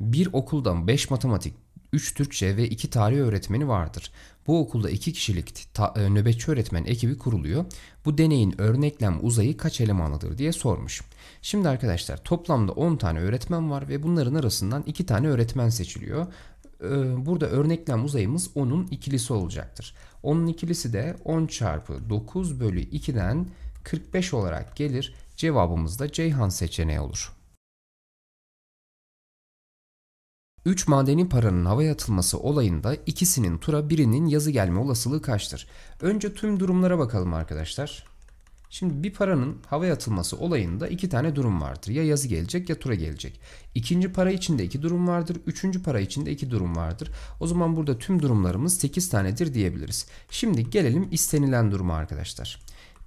Bir okulda 5 matematik, 3 Türkçe ve 2 tarih öğretmeni vardır. Bu okulda 2 kişilik ta, e, nöbetçi öğretmen ekibi kuruluyor. Bu deneyin örneklem uzayı kaç elemanlıdır diye sormuş. Şimdi arkadaşlar toplamda 10 tane öğretmen var ve bunların arasından 2 tane öğretmen seçiliyor. E, burada örneklem uzayımız 10'un ikilisi olacaktır. 10'un ikilisi de 10 çarpı 9 bölü 2'den 45 olarak gelir. Cevabımız da Ceyhan seçeneği olur. 3 madeni paranın havaya atılması olayında ikisinin tura birinin yazı gelme olasılığı kaçtır? Önce tüm durumlara bakalım arkadaşlar. Şimdi bir paranın havaya atılması olayında iki tane durum vardır. Ya yazı gelecek ya tura gelecek. İkinci para içinde iki durum vardır. Üçüncü para içinde iki durum vardır. O zaman burada tüm durumlarımız 8 tanedir diyebiliriz. Şimdi gelelim istenilen duruma arkadaşlar.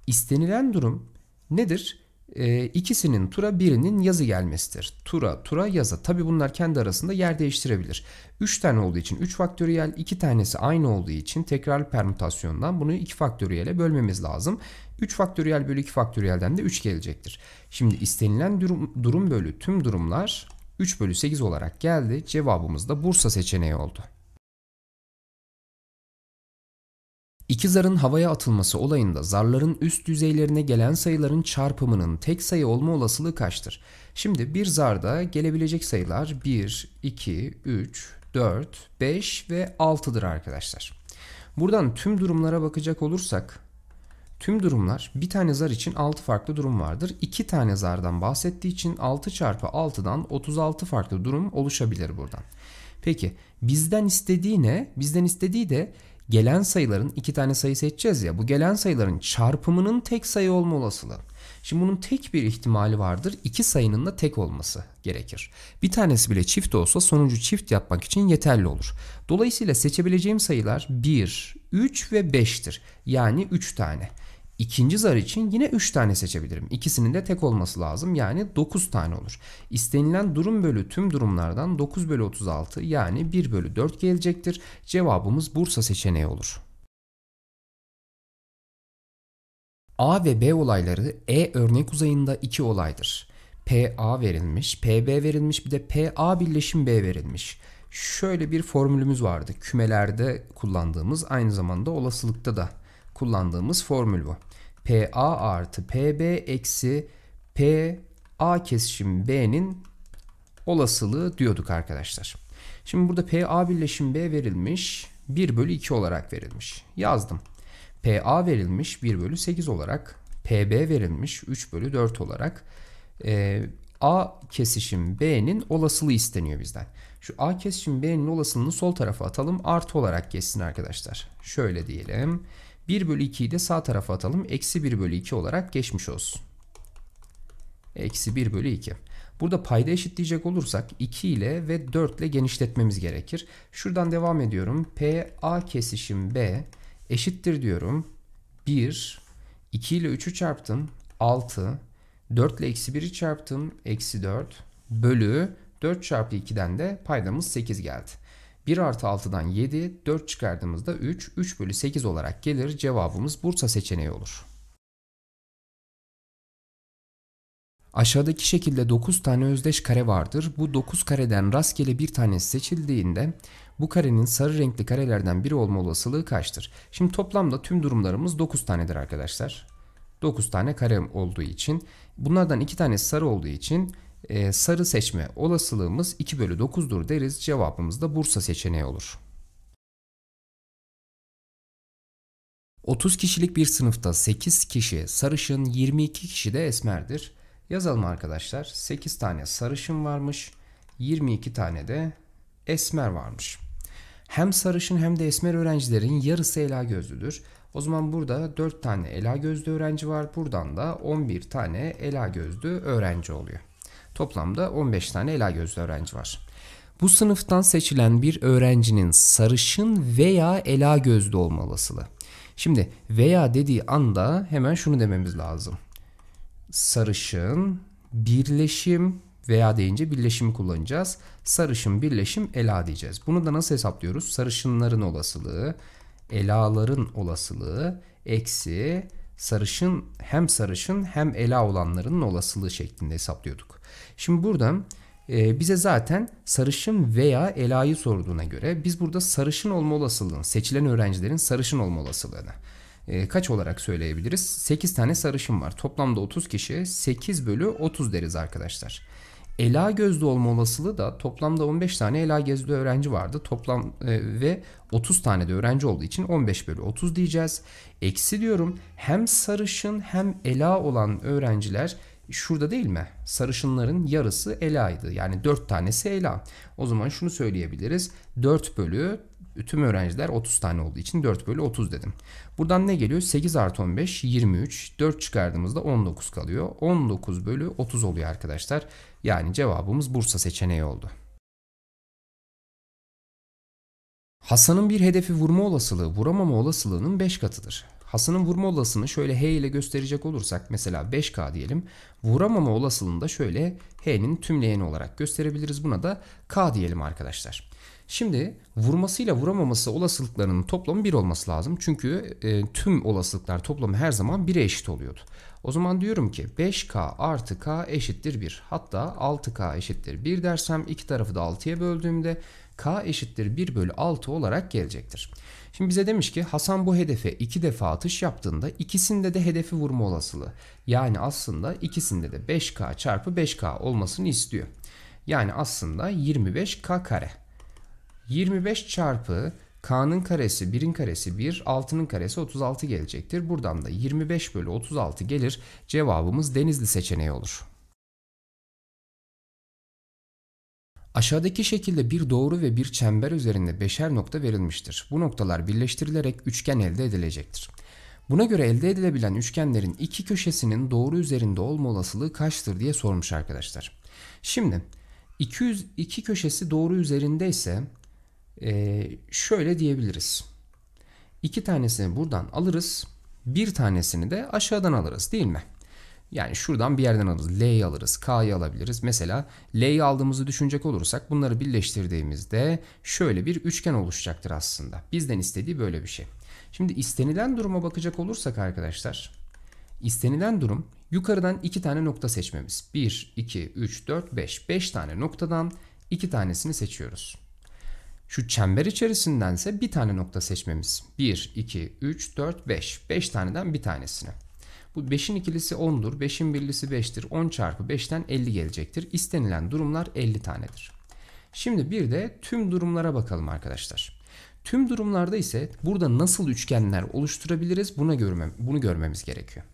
İstenilen durum nedir? e, ikisinin tura birinin yazı gelmesidir. Tura, tura, yaza. Tabi bunlar kendi arasında yer değiştirebilir. 3 tane olduğu için 3 faktöriyel, 2 tanesi aynı olduğu için tekrar permütasyondan bunu 2 faktöriyele bölmemiz lazım. 3 faktöriyel bölü 2 faktöriyelden de 3 gelecektir. Şimdi istenilen durum, durum bölü tüm durumlar 3 bölü 8 olarak geldi. Cevabımız da Bursa seçeneği oldu. İki zarın havaya atılması olayında zarların üst yüzeylerine gelen sayıların çarpımının tek sayı olma olasılığı kaçtır? Şimdi bir zarda gelebilecek sayılar 1, 2, 3, 4, 5 ve 6'dır arkadaşlar. Buradan tüm durumlara bakacak olursak tüm durumlar bir tane zar için 6 farklı durum vardır. 2 tane zardan bahsettiği için 6 çarpı 6'dan 36 farklı durum oluşabilir buradan. Peki bizden istediği ne? Bizden istediği de gelen sayıların iki tane sayı seçeceğiz ya bu gelen sayıların çarpımının tek sayı olma olasılığı. Şimdi bunun tek bir ihtimali vardır. iki sayının da tek olması gerekir. Bir tanesi bile çift olsa sonucu çift yapmak için yeterli olur. Dolayısıyla seçebileceğim sayılar 1, 3 ve 5'tir. Yani 3 tane. İkinci zar için yine 3 tane seçebilirim. İkisinin de tek olması lazım. Yani 9 tane olur. İstenilen durum bölü tüm durumlardan 9 bölü 36 yani 1 bölü 4 gelecektir. Cevabımız Bursa seçeneği olur. A ve B olayları E örnek uzayında iki olaydır. PA verilmiş, PB verilmiş bir de PA birleşim B verilmiş. Şöyle bir formülümüz vardı. Kümelerde kullandığımız aynı zamanda olasılıkta da kullandığımız formül bu. PA artı PB eksi PA kesişim B'nin olasılığı diyorduk arkadaşlar. Şimdi burada PA birleşim B verilmiş. 1 bölü 2 olarak verilmiş. Yazdım. PA verilmiş 1 bölü 8 olarak. PB verilmiş 3 bölü 4 olarak. E, A kesişim B'nin olasılığı isteniyor bizden. Şu A kesişim B'nin olasılığını sol tarafa atalım. Artı olarak geçsin arkadaşlar. Şöyle diyelim. 1 bölü 2'yi de sağ tarafa atalım. Eksi 1 bölü 2 olarak geçmiş olsun. Eksi 1 bölü 2. Burada payda eşitleyecek olursak 2 ile ve 4 ile genişletmemiz gerekir. Şuradan devam ediyorum. P A kesişim B eşittir diyorum. 1, 2 ile 3'ü çarptım. 6, 4 ile eksi 1'i çarptım. Eksi 4 bölü 4 çarpı 2'den de paydamız 8 geldi. 1 artı 6'dan 7, 4 çıkardığımızda 3, 3 bölü 8 olarak gelir. Cevabımız Bursa seçeneği olur. Aşağıdaki şekilde 9 tane özdeş kare vardır. Bu 9 kareden rastgele bir tanesi seçildiğinde bu karenin sarı renkli karelerden biri olma olasılığı kaçtır? Şimdi toplamda tüm durumlarımız 9 tanedir arkadaşlar. 9 tane kare olduğu için bunlardan 2 tanesi sarı olduğu için ee, sarı seçme olasılığımız 2 bölü 9'dur deriz. Cevabımız da Bursa seçeneği olur. 30 kişilik bir sınıfta 8 kişi sarışın, 22 kişi de esmerdir. Yazalım arkadaşlar. 8 tane sarışın varmış, 22 tane de esmer varmış. Hem sarışın hem de esmer öğrencilerin yarısı ela gözlüdür. O zaman burada 4 tane ela gözlü öğrenci var. Buradan da 11 tane ela gözlü öğrenci oluyor. Toplamda 15 tane ela gözlü öğrenci var. Bu sınıftan seçilen bir öğrencinin sarışın veya ela gözlü olma olasılığı. Şimdi veya dediği anda hemen şunu dememiz lazım. Sarışın, birleşim veya deyince birleşimi kullanacağız. Sarışın, birleşim, ela diyeceğiz. Bunu da nasıl hesaplıyoruz? Sarışınların olasılığı, elaların olasılığı, eksi sarışın hem sarışın hem ela olanların olasılığı şeklinde hesaplıyorduk. Şimdi buradan e, bize zaten sarışın veya elayı sorduğuna göre biz burada sarışın olma olasılığını, seçilen öğrencilerin sarışın olma olasılığını e, kaç olarak söyleyebiliriz? 8 tane sarışın var. Toplamda 30 kişi 8 bölü 30 deriz arkadaşlar. Ela gözlü olma olasılığı da toplamda 15 tane Ela gözlü öğrenci vardı. Toplam e, ve 30 tane de öğrenci olduğu için 15 bölü 30 diyeceğiz. Eksi diyorum hem sarışın hem Ela olan öğrenciler şurada değil mi? Sarışınların yarısı Ela'ydı. Yani 4 tanesi Ela. O zaman şunu söyleyebiliriz. 4 bölü tüm öğrenciler 30 tane olduğu için 4 bölü 30 dedim. Buradan ne geliyor? 8 artı 15 23. 4 çıkardığımızda 19 kalıyor. 19 bölü 30 oluyor arkadaşlar. Yani cevabımız Bursa seçeneği oldu. Hasan'ın bir hedefi vurma olasılığı vuramama olasılığının 5 katıdır. Hasan'ın vurma olasılığını şöyle H ile gösterecek olursak mesela 5K diyelim. Vuramama olasılığını da şöyle H'nin tümleyeni olarak gösterebiliriz. Buna da K diyelim arkadaşlar. Şimdi vurmasıyla vuramaması olasılıklarının toplamı 1 olması lazım. Çünkü e, tüm olasılıklar toplamı her zaman 1'e eşit oluyordu. O zaman diyorum ki 5K artı K eşittir 1. Hatta 6K eşittir 1 dersem iki tarafı da 6'ya böldüğümde K eşittir 1 bölü 6 olarak gelecektir. Şimdi bize demiş ki Hasan bu hedefe 2 defa atış yaptığında ikisinde de hedefi vurma olasılığı. Yani aslında ikisinde de 5K çarpı 5K olmasını istiyor. Yani aslında 25K kare. 25 çarpı k'nın karesi 1'in karesi 1 6'nın karesi 36 gelecektir. Buradan da 25 bölü 36 gelir cevabımız denizli seçeneği olur. Aşağıdaki şekilde bir doğru ve bir çember üzerinde beşer nokta verilmiştir. Bu noktalar birleştirilerek üçgen elde edilecektir. Buna göre elde edilebilen üçgenlerin iki köşesinin doğru üzerinde olma olasılığı kaçtır diye sormuş arkadaşlar. Şimdi 200, iki köşesi doğru üzerinde ise e, şöyle diyebiliriz. İki tanesini buradan alırız. Bir tanesini de aşağıdan alırız değil mi? Yani şuradan bir yerden alırız. L'yi alırız. K'yı alabiliriz. Mesela L'yi aldığımızı düşünecek olursak bunları birleştirdiğimizde şöyle bir üçgen oluşacaktır aslında. Bizden istediği böyle bir şey. Şimdi istenilen duruma bakacak olursak arkadaşlar. istenilen durum yukarıdan iki tane nokta seçmemiz. 1, 2, 3, 4, 5. 5 tane noktadan iki tanesini seçiyoruz. Şu çember içerisindense bir tane nokta seçmemiz. 1, 2, 3, 4, 5. 5 taneden bir tanesini. Bu 5'in ikilisi 10'dur, 5'in birlisi 5'tir. 10 çarpı 5'ten 50 gelecektir. İstenilen durumlar 50 tanedir. Şimdi bir de tüm durumlara bakalım arkadaşlar. Tüm durumlarda ise burada nasıl üçgenler oluşturabiliriz buna görme, bunu görmemiz gerekiyor.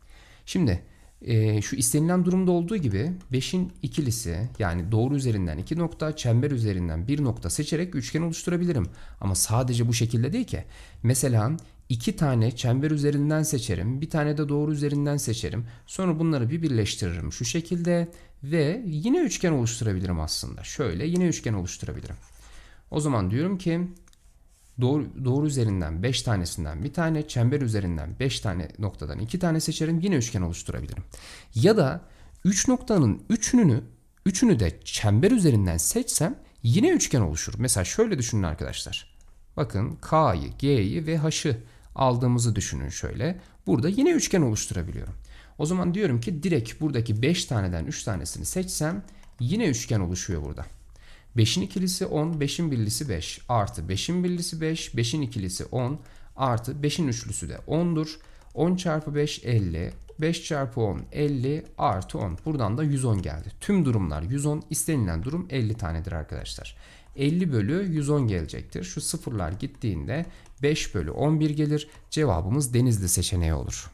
Şimdi e, şu istenilen durumda olduğu gibi 5'in ikilisi yani doğru üzerinden 2 nokta, çember üzerinden 1 nokta seçerek üçgen oluşturabilirim. Ama sadece bu şekilde değil ki. Mesela 2 tane çember üzerinden seçerim, bir tane de doğru üzerinden seçerim. Sonra bunları bir birleştiririm şu şekilde ve yine üçgen oluşturabilirim aslında. Şöyle yine üçgen oluşturabilirim. O zaman diyorum ki Doğru, doğru üzerinden 5 tanesinden bir tane, çember üzerinden 5 tane noktadan 2 tane seçerim. Yine üçgen oluşturabilirim. Ya da 3 üç noktanın 3'ünü üçünü de çember üzerinden seçsem yine üçgen oluşur. Mesela şöyle düşünün arkadaşlar. Bakın K'yı, G'yi ve H'ı aldığımızı düşünün şöyle. Burada yine üçgen oluşturabiliyorum. O zaman diyorum ki direkt buradaki 5 taneden 3 tanesini seçsem yine üçgen oluşuyor burada. 5'in ikilisi 10, 5'in birlisi 5 artı 5'in birlisi 5, 5'in ikilisi 10 artı 5'in üçlüsü de 10'dur. 10 çarpı 5 50, 5 çarpı 10 50 artı 10. Buradan da 110 geldi. Tüm durumlar 110 istenilen durum 50 tanedir arkadaşlar. 50 bölü 110 gelecektir. Şu sıfırlar gittiğinde 5 bölü 11 gelir. Cevabımız denizli seçeneği olur.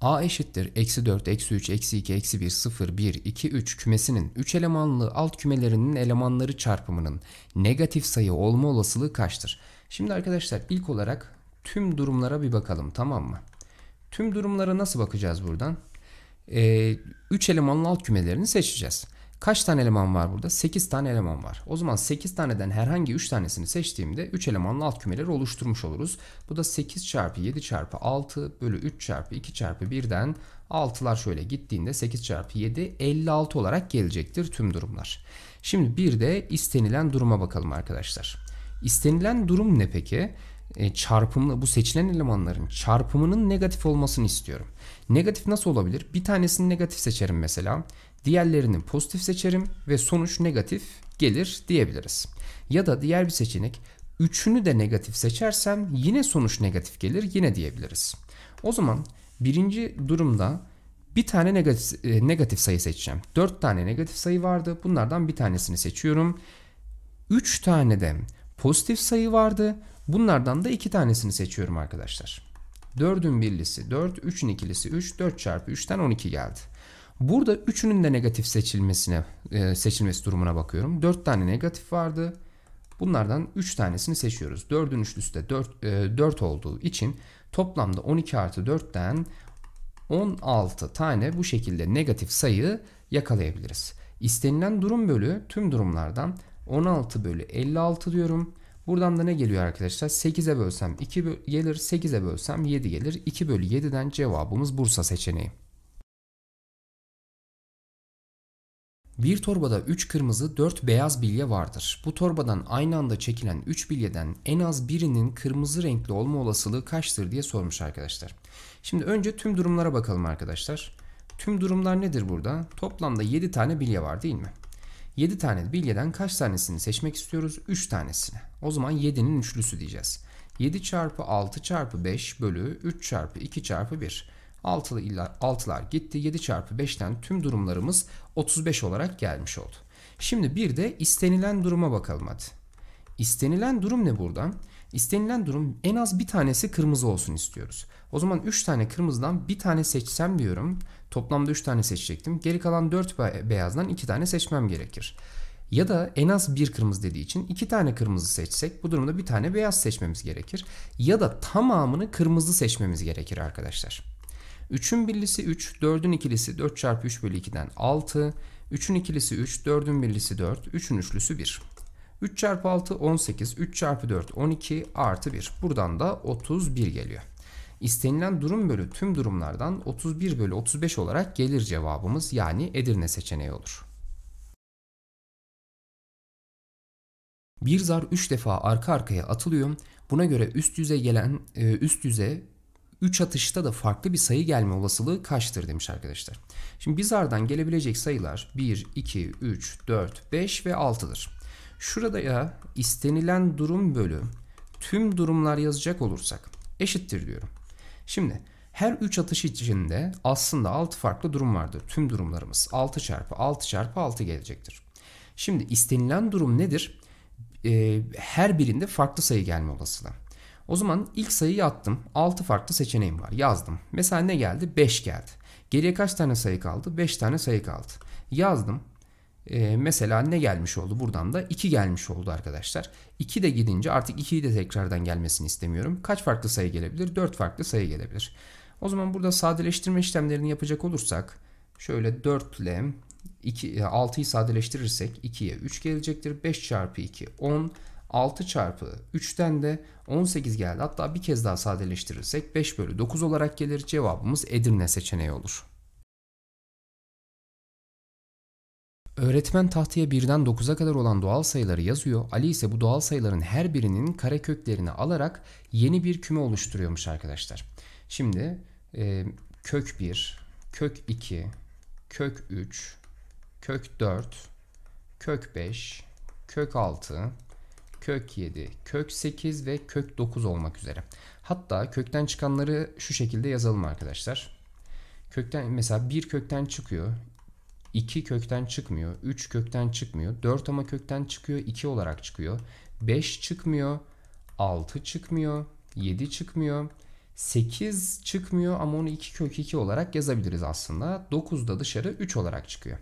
A eşittir eksi 4, eksi 3, eksi 2, eksi 1, 0, 1, 2, 3 kümesinin 3 elemanlı alt kümelerinin elemanları çarpımının negatif sayı olma olasılığı kaçtır? Şimdi arkadaşlar ilk olarak tüm durumlara bir bakalım tamam mı? Tüm durumlara nasıl bakacağız buradan? 3 ee, elemanlı alt kümelerini seçeceğiz. Kaç tane eleman var burada? 8 tane eleman var. O zaman 8 taneden herhangi 3 tanesini seçtiğimde 3 elemanlı alt kümeleri oluşturmuş oluruz. Bu da 8 çarpı 7 çarpı 6 bölü 3 çarpı 2 çarpı 1'den 6'lar şöyle gittiğinde 8 çarpı 7 56 olarak gelecektir tüm durumlar. Şimdi bir de istenilen duruma bakalım arkadaşlar. İstenilen durum ne peki? Peki e, çarpımla bu seçilen elemanların çarpımının negatif olmasını istiyorum. Negatif nasıl olabilir? Bir tanesini negatif seçerim mesela. Diğerlerini pozitif seçerim ve sonuç negatif gelir diyebiliriz. Ya da diğer bir seçenek üçünü de negatif seçersem yine sonuç negatif gelir yine diyebiliriz. O zaman birinci durumda bir tane negatif, e, negatif sayı seçeceğim. 4 tane negatif sayı vardı. Bunlardan bir tanesini seçiyorum. 3 tane de pozitif sayı vardı. Bunlardan da iki tanesini seçiyorum arkadaşlar. 4'ün birlisi 4, 3'ün ikilisi 3, 4 çarpı 3'ten 12 geldi. Burada 3'ünün de negatif seçilmesine e, seçilmesi durumuna bakıyorum. 4 tane negatif vardı. Bunlardan 3 tanesini seçiyoruz. 4'ün üçlüsü de 4, 4 e, olduğu için toplamda 12 artı 4'ten 16 tane bu şekilde negatif sayı yakalayabiliriz. İstenilen durum bölü tüm durumlardan 16 bölü 56 diyorum. Buradan da ne geliyor arkadaşlar? 8'e bölsem 2 böl gelir, 8'e bölsem 7 gelir. 2 bölü 7'den cevabımız Bursa seçeneği. Bir torbada 3 kırmızı 4 beyaz bilye vardır. Bu torbadan aynı anda çekilen 3 bilyeden en az birinin kırmızı renkli olma olasılığı kaçtır diye sormuş arkadaşlar. Şimdi önce tüm durumlara bakalım arkadaşlar. Tüm durumlar nedir burada? Toplamda 7 tane bilye var değil mi? 7 tane bilyeden kaç tanesini seçmek istiyoruz? 3 tanesini. O zaman 7'nin üçlüsü diyeceğiz. 7 çarpı 6 çarpı 5 bölü 3 çarpı 2 çarpı 1. 6'lı 6'lar gitti. 7 çarpı 5'ten tüm durumlarımız 35 olarak gelmiş oldu. Şimdi bir de istenilen duruma bakalım hadi. İstenilen durum ne buradan? İstenilen durum en az bir tanesi kırmızı olsun istiyoruz. O zaman 3 tane kırmızıdan bir tane seçsem diyorum. Toplamda 3 tane seçecektim. Geri kalan 4 beyazdan 2 tane seçmem gerekir. Ya da en az bir kırmızı dediği için iki tane kırmızı seçsek bu durumda bir tane beyaz seçmemiz gerekir. Ya da tamamını kırmızı seçmemiz gerekir arkadaşlar. 3'ün birlisi 3, 4'ün ikilisi 4 çarpı 3 bölü 2'den 6, 3'ün ikilisi 3, 4'ün birlisi 4, 3'ün üçlüsü 1. 3 çarpı 6 18, 3 çarpı 4 12 artı 1. Buradan da 31 geliyor. İstenilen durum bölü tüm durumlardan 31 bölü 35 olarak gelir cevabımız yani Edirne seçeneği olur. Bir zar 3 defa arka arkaya atılıyor. Buna göre üst yüze gelen e, üst yüze 3 atışta da farklı bir sayı gelme olasılığı kaçtır demiş arkadaşlar. Şimdi bir zardan gelebilecek sayılar 1, 2, 3, 4, 5 ve 6'dır. Şurada ya istenilen durum bölü tüm durumlar yazacak olursak eşittir diyorum. Şimdi her 3 atış içinde aslında 6 farklı durum vardır. Tüm durumlarımız 6 çarpı 6 çarpı 6 gelecektir. Şimdi istenilen durum nedir? Ee, her birinde farklı sayı gelme olasılığı. O zaman ilk sayıyı attım. 6 farklı seçeneğim var. Yazdım. Mesela ne geldi? 5 geldi. Geriye kaç tane sayı kaldı? 5 tane sayı kaldı. Yazdım. Ee, mesela ne gelmiş oldu? Buradan da 2 gelmiş oldu arkadaşlar. 2 de gidince artık 2'yi de tekrardan gelmesini istemiyorum. Kaç farklı sayı gelebilir? 4 farklı sayı gelebilir. O zaman burada sadeleştirme işlemlerini yapacak olursak şöyle 4 ile 6'yı sadeleştirirsek 2'ye 3 gelecektir. 5 çarpı 2 10. 6 çarpı 3'ten de 18 geldi. Hatta bir kez daha sadeleştirirsek 5 bölü 9 olarak gelir. Cevabımız Edirne seçeneği olur. Öğretmen tahtaya birden 9'a kadar olan doğal sayıları yazıyor. Ali ise bu doğal sayıların her birinin kare köklerini alarak yeni bir küme oluşturuyormuş arkadaşlar. Şimdi e, kök 1, kök 2, kök 3, kök 4, kök 5, kök 6, kök 7, kök 8 ve kök 9 olmak üzere. Hatta kökten çıkanları şu şekilde yazalım arkadaşlar. Kökten mesela bir kökten çıkıyor. 2 kökten çıkmıyor. 3 kökten çıkmıyor. 4 ama kökten çıkıyor. 2 olarak çıkıyor. 5 çıkmıyor. 6 çıkmıyor. 7 çıkmıyor. 8 çıkmıyor ama onu 2 kök 2 olarak yazabiliriz aslında. 9 da dışarı 3 olarak çıkıyor.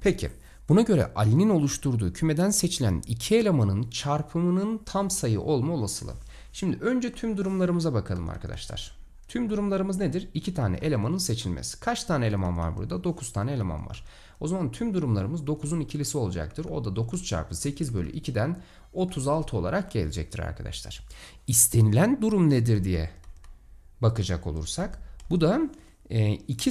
Peki buna göre Ali'nin oluşturduğu kümeden seçilen iki elemanın çarpımının tam sayı olma olasılığı. Şimdi önce tüm durumlarımıza bakalım arkadaşlar. Tüm durumlarımız nedir? 2 tane elemanın seçilmesi. Kaç tane eleman var burada? 9 tane eleman var. O zaman tüm durumlarımız 9'un ikilisi olacaktır. O da 9 çarpı 8 bölü 2'den 36 olarak gelecektir arkadaşlar. İstenilen durum nedir diye bakacak olursak. Bu da e, iki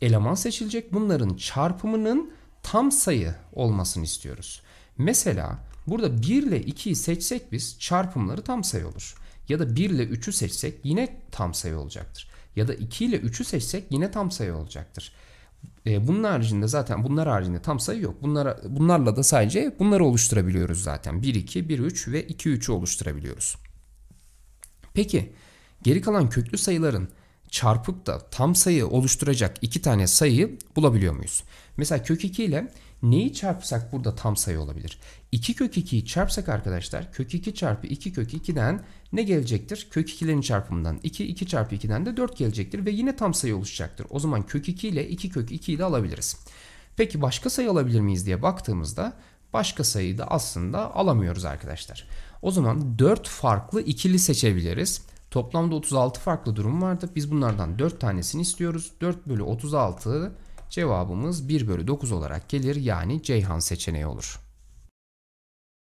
eleman seçilecek. Bunların çarpımının tam sayı olmasını istiyoruz. Mesela burada 1 ile 2'yi seçsek biz çarpımları tam sayı olur ya da 1 ile 3'ü seçsek yine tam sayı olacaktır. Ya da 2 ile 3'ü seçsek yine tam sayı olacaktır. E, bunun haricinde zaten bunlar haricinde tam sayı yok. Bunlara, bunlarla da sadece bunları oluşturabiliyoruz zaten. 1, 2, 1, 3 ve 2, 3'ü oluşturabiliyoruz. Peki geri kalan köklü sayıların çarpıp da tam sayı oluşturacak iki tane sayıyı bulabiliyor muyuz? Mesela kök 2 ile Neyi çarpsak burada tam sayı olabilir? 2 kök 2'yi çarpsak arkadaşlar kök 2 çarpı 2 kök 2'den ne gelecektir? Kök 2'lerin çarpımından 2, 2 çarpı 2'den de 4 gelecektir ve yine tam sayı oluşacaktır. O zaman kök 2 ile 2 kök 2'yi de alabiliriz. Peki başka sayı alabilir miyiz diye baktığımızda başka sayıyı da aslında alamıyoruz arkadaşlar. O zaman 4 farklı ikili seçebiliriz. Toplamda 36 farklı durum vardı. Biz bunlardan 4 tanesini istiyoruz. 4 bölü 36 Cevabımız 1 bölü 9 olarak gelir yani Ceyhan seçeneği olur.